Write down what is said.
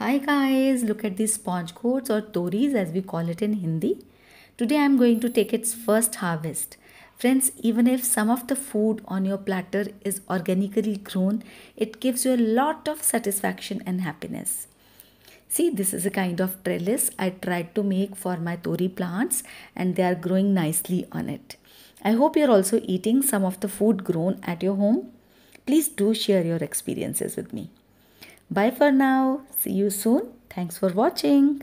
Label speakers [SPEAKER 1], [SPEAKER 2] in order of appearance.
[SPEAKER 1] Hi guys, look at these sponge coats or toris as we call it in Hindi. Today I am going to take its first harvest. Friends, even if some of the food on your platter is organically grown, it gives you a lot of satisfaction and happiness. See, this is a kind of trellis I tried to make for my tori plants and they are growing nicely on it. I hope you're also eating some of the food grown at your home. Please do share your experiences with me. Bye for now. See you soon. Thanks for watching.